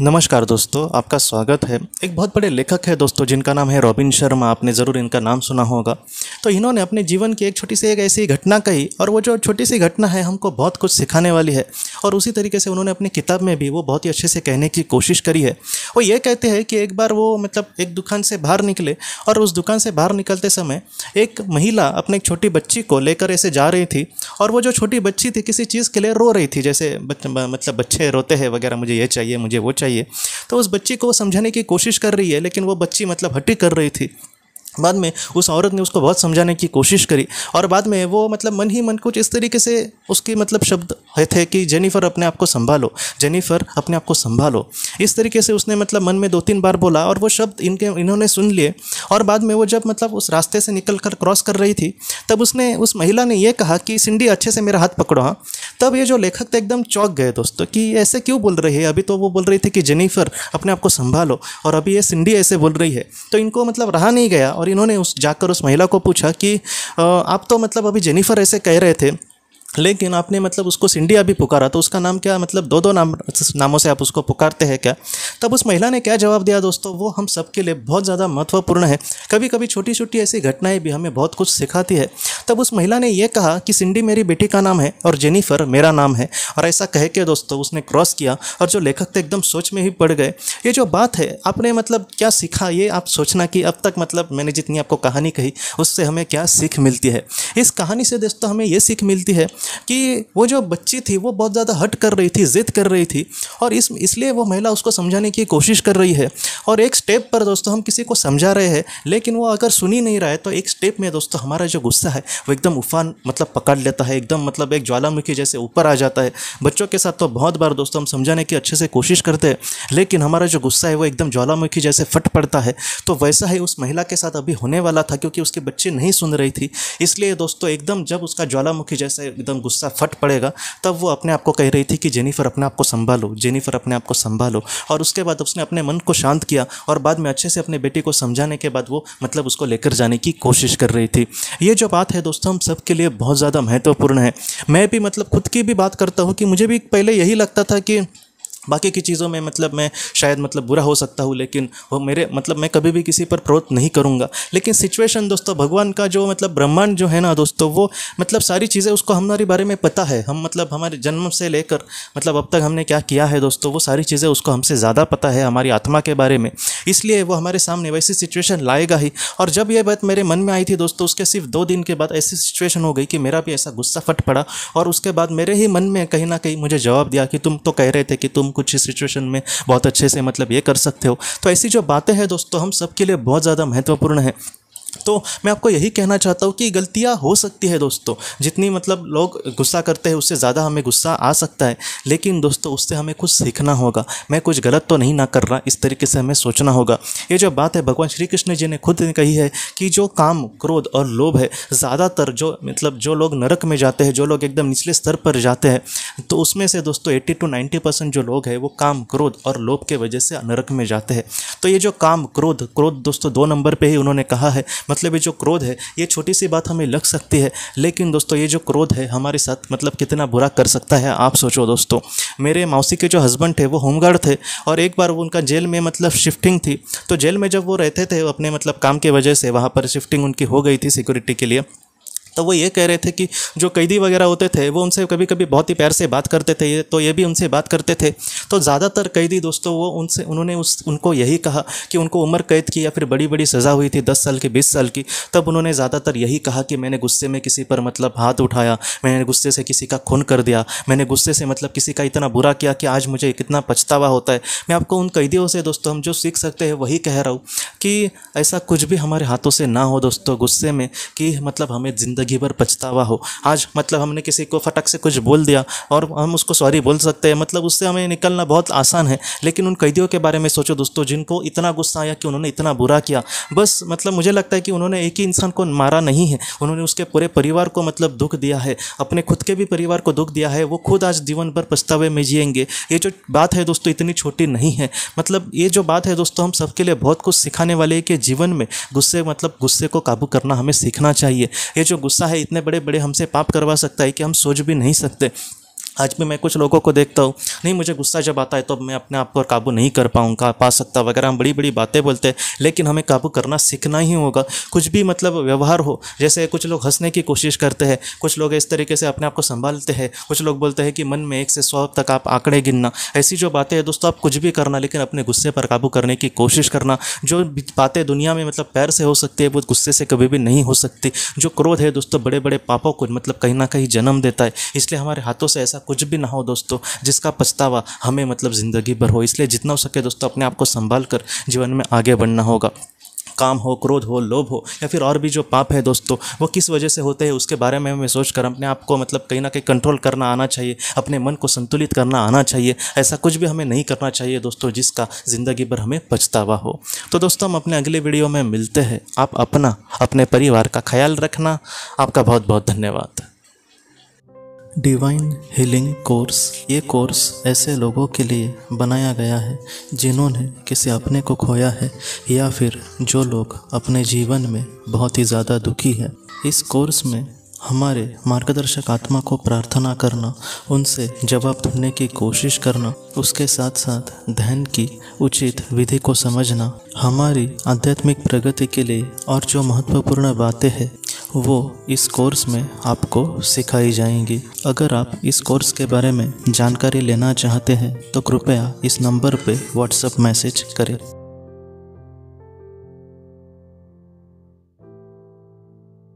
नमस्कार दोस्तों आपका स्वागत है एक बहुत बड़े लेखक है दोस्तों जिनका नाम है रॉबिन शर्मा आपने ज़रूर इनका नाम सुना होगा तो इन्होंने अपने जीवन की एक छोटी सी एक ऐसी घटना कही और वो जो छोटी सी घटना है हमको बहुत कुछ सिखाने वाली है और उसी तरीके से उन्होंने अपनी किताब में भी वो बहुत ही अच्छे से कहने की कोशिश करी है वो ये कहते हैं कि एक बार वो मतलब एक दुकान से बाहर निकले और उस दुकान से बाहर निकलते समय एक महिला अपने एक छोटी बच्ची को लेकर ऐसे जा रही थी और वो जो छोटी बच्ची थी किसी चीज़ के लिए रो रही थी जैसे मतलब बच्चे रोते हैं वगैरह मुझे ये चाहिए मुझे वो चाहिए चाहिए तो उस बच्ची को वो समझाने की कोशिश कर रही है लेकिन वो बच्ची मतलब हट्टी कर रही थी बाद में उस औरत ने उसको बहुत समझाने की कोशिश करी और बाद में वो मतलब मन ही मन कुछ इस तरीके से उसके मतलब शब्द थे कि जेनिफर अपने आप को संभालो जेनिफर अपने आप को संभालो इस तरीके से उसने मतलब मन में दो तीन बार बोला और वो शब्द इनके इन्होंने सुन लिए और बाद में वो जब मतलब उस रास्ते से निकल कर क्रॉस कर रही थी तब उसने उस महिला ने यह कहा कि सिंडी अच्छे से मेरा हाथ पकड़ो हाँ तब ये जो लेखक थे एकदम चौंक गए दोस्तों कि ऐसे क्यों बोल रही है अभी तो वो बोल रही थी कि जेनिफर अपने आप को संभालो और अभी ये सिंडी ऐसे बोल रही है तो इनको मतलब रहा नहीं गया और इन्होंने उस जाकर उस महिला को पूछा कि आप तो मतलब अभी जेनिफर ऐसे कह रहे थे लेकिन आपने मतलब उसको सिंडिया भी पुकारा तो उसका नाम क्या मतलब दो दो नाम नामों से आप उसको पुकारते हैं क्या तब उस महिला ने क्या जवाब दिया दोस्तों वो हम सबके लिए बहुत ज़्यादा महत्वपूर्ण है कभी कभी छोटी छोटी ऐसी घटनाएं भी हमें बहुत कुछ सिखाती है तब उस महिला ने यह कहा कि सिंडी मेरी बेटी का नाम है और जेनिफर मेरा नाम है और ऐसा कह के दोस्तों उसने क्रॉस किया और जो लेखक थे एकदम सोच में ही पड़ गए ये जो बात है आपने मतलब क्या सीखा ये आप सोचना कि अब तक मतलब मैंने जितनी आपको कहानी कही उससे हमें क्या सीख मिलती है इस कहानी से दोस्तों हमें ये सीख मिलती है कि वो जो बच्ची थी वो बहुत ज़्यादा हट कर रही थी ज़िद कर रही थी और इस इसलिए वो महिला उसको समझाने की कोशिश कर रही है और एक स्टेप पर दोस्तों हम किसी को समझा रहे हैं लेकिन वो अगर सुनी नहीं रहा है तो एक स्टेप में दोस्तों हमारा जो गुस्सा है वो एकदम उफान मतलब पकड़ लेता है एकदम मतलब एक ज्वालामुखी जैसे ऊपर आ जाता है बच्चों के साथ तो बहुत बार दोस्तों हम समझाने की अच्छे से कोशिश करते हैं लेकिन हमारा जो गुस्सा है वो एकदम ज्वालामुखी जैसे फट पड़ता है तो वैसा ही उस महिला के साथ अभी होने वाला था क्योंकि उसके बच्चे नहीं सुन रही थी इसलिए दोस्तों एकदम जब उसका ज्वालामुखी जैसे एकदम एकदम गुस्सा फट पड़ेगा तब वो अपने आप को कह रही थी कि जेनिफर अपने आप को संभालो जेनिफर अपने आप को संभालो और उसके बाद उसने अपने मन को शांत किया और बाद में अच्छे से अपने बेटे को समझाने के बाद वो मतलब उसको लेकर जाने की कोशिश कर रही थी ये जो बात है दोस्तों हम सबके लिए बहुत ज़्यादा महत्वपूर्ण है मैं भी मतलब खुद की भी बात करता हूँ कि मुझे भी पहले यही लगता था कि बाकी की चीज़ों में मतलब मैं शायद मतलब बुरा हो सकता हूँ लेकिन वो मेरे मतलब मैं कभी भी किसी पर क्रोध नहीं करूँगा लेकिन सिचुएशन दोस्तों भगवान का जो मतलब ब्रह्मांड जो है ना दोस्तों वो मतलब सारी चीज़ें उसको हमारे बारे में पता है हम मतलब हमारे जन्म से लेकर मतलब अब तक हमने क्या किया है दोस्तों वो सारी चीज़ें उसको हमसे ज़्यादा पता है हमारी आत्मा के बारे में इसलिए वो हमारे सामने वैसी सिचुएशन लाएगा ही और जब ये बात मेरे मन में आई थी दोस्तों उसके सिर्फ दो दिन के बाद ऐसी सिचुएशन हो गई कि मेरा भी ऐसा गुस्सा फट पड़ा और उसके बाद मेरे ही मन में कहीं ना कहीं मुझे जवाब दिया कि तुम तो कह रहे थे कि तुम कुछ इस सिचुएशन में बहुत अच्छे से मतलब ये कर सकते हो तो ऐसी जो बातें हैं दोस्तों हम सबके लिए बहुत ज़्यादा महत्वपूर्ण है तो मैं आपको यही कहना चाहता हूँ कि गलतियाँ हो सकती है दोस्तों जितनी मतलब लोग गुस्सा करते हैं उससे ज़्यादा हमें गुस्सा आ सकता है लेकिन दोस्तों उससे हमें कुछ सीखना होगा मैं कुछ गलत तो नहीं ना कर रहा इस तरीके से हमें सोचना होगा ये जो बात है भगवान श्री कृष्ण जी ने खुद कही है कि जो काम क्रोध और लोभ है ज़्यादातर जो मतलब जो लोग नरक में जाते हैं जो लोग एकदम निचले स्तर पर जाते हैं तो उसमें से दोस्तों एट्टी टू नाइन्टी परसेंट जो लोग हैं वो काम क्रोध और लोभ के वजह से नरक में जाते हैं तो ये जो काम क्रोध क्रोध दोस्तों दो नंबर पर ही उन्होंने कहा है मतलब ये जो क्रोध है ये छोटी सी बात हमें लग सकती है लेकिन दोस्तों ये जो क्रोध है हमारे साथ मतलब कितना बुरा कर सकता है आप सोचो दोस्तों मेरे मौसी के जो हस्बैंड थे वो होमगार्ड थे और एक बार उनका जेल में मतलब शिफ्टिंग थी तो जेल में जब वो रहते थे अपने मतलब काम की वजह से वहाँ पर शिफ्टिंग उनकी हो गई थी सिक्योरिटी के लिए तो वो ये कह रहे थे कि जो कैदी वगैरह होते थे वो उनसे कभी कभी बहुत ही प्यार से बात करते थे तो ये भी उनसे बात करते थे तो ज़्यादातर कैदी दोस्तों वो उनसे उन्होंने उस उनको यही कहा कि उनको उम्र कैद की या फिर बड़ी बड़ी सज़ा हुई थी दस साल की बीस साल की तब उन्होंने ज़्यादातर यही कहा कि मैंने गुस्से में किसी पर मतलब हाथ उठाया मैंने गुस्से से किसी का खून कर दिया मैंने गुस्से से मतलब किसी का इतना बुरा किया कि आज मुझे कितना पछतावा होता है मैं आपको उन कैदियों से दोस्तों हम जो सीख सकते हैं वही कह रहा हूँ कि ऐसा कुछ भी हमारे हाथों से ना हो दोस्तों गुस्से में कि मतलब हमें ज़िंदगी ज़िंदगी भर पछतावा हो आज मतलब हमने किसी को फटक से कुछ बोल दिया और हम उसको सॉरी बोल सकते हैं मतलब उससे हमें निकलना बहुत आसान है लेकिन उन कैदियों के बारे में सोचो दोस्तों जिनको इतना गुस्सा आया कि उन्होंने इतना बुरा किया बस मतलब मुझे लगता है कि उन्होंने एक ही इंसान को मारा नहीं है उन्होंने उसके पूरे परिवार को मतलब दुख दिया है अपने खुद के भी परिवार को दुख दिया है वो खुद आज जीवन भर पछतावे में जियेंगे ये जो बात है दोस्तों इतनी छोटी नहीं है मतलब ये जो बात है दोस्तों हम सबके लिए बहुत कुछ सिखाने वाले हैं कि जीवन में गुस्से मतलब गुस्से को काबू करना हमें सीखना चाहिए ये जो गुस्सा गुस्सा है इतने बड़े बड़े हमसे पाप करवा सकता है कि हम सोच भी नहीं सकते आज भी मैं कुछ लोगों को देखता हूँ नहीं मुझे गुस्सा जब आता है तो मैं अपने आप पर काबू नहीं कर पाऊँगा पा सकता वगैरह हम बड़ी बड़ी बातें बोलते हैं लेकिन हमें काबू करना सीखना ही होगा कुछ भी मतलब व्यवहार हो जैसे कुछ लोग हंसने की कोशिश करते हैं कुछ लोग इस तरीके से अपने आप को संभालते हैं कुछ लोग बोलते हैं कि मन में एक से सौ तक आप आंकड़े गिनना ऐसी जो बातें हैं दोस्तों आप कुछ भी करना लेकिन अपने गुस्से पर काबू करने की कोशिश करना जो बातें दुनिया में मतलब पैर से हो सकती है वो गुस्से से कभी भी नहीं हो सकती जो क्रोध है दोस्तों बड़े बड़े पापों को मतलब कहीं ना कहीं जन्म देता है इसलिए हमारे हाथों से ऐसा कुछ भी ना हो दोस्तों जिसका पछतावा हमें मतलब ज़िंदगी भर हो इसलिए जितना हो सके दोस्तों अपने आप को संभाल कर जीवन में आगे बढ़ना होगा काम हो क्रोध हो लोभ हो या फिर और भी जो पाप है दोस्तों वो किस वजह से होते हैं उसके बारे में हमें सोच कर अपने आप को मतलब कहीं ना कहीं कंट्रोल करना आना चाहिए अपने मन को संतुलित करना आना चाहिए ऐसा कुछ भी हमें नहीं करना चाहिए दोस्तों जिसका ज़िंदगी भर हमें पछतावा हो तो दोस्तों हम अपने अगले वीडियो में मिलते हैं आप अपना अपने परिवार का ख्याल रखना आपका बहुत बहुत धन्यवाद डिवाइन हीलिंग कोर्स ये कोर्स ऐसे लोगों के लिए बनाया गया है जिन्होंने किसी अपने को खोया है या फिर जो लोग अपने जीवन में बहुत ही ज़्यादा दुखी है इस कोर्स में हमारे मार्गदर्शक आत्मा को प्रार्थना करना उनसे जवाब ढूंढने की कोशिश करना उसके साथ साथ ध्यान की उचित विधि को समझना हमारी आध्यात्मिक प्रगति के लिए और जो महत्वपूर्ण बातें हैं वो इस कोर्स में आपको सिखाई जाएंगी अगर आप इस कोर्स के बारे में जानकारी लेना चाहते हैं तो कृपया इस नंबर पर व्हाट्सएप मैसेज करें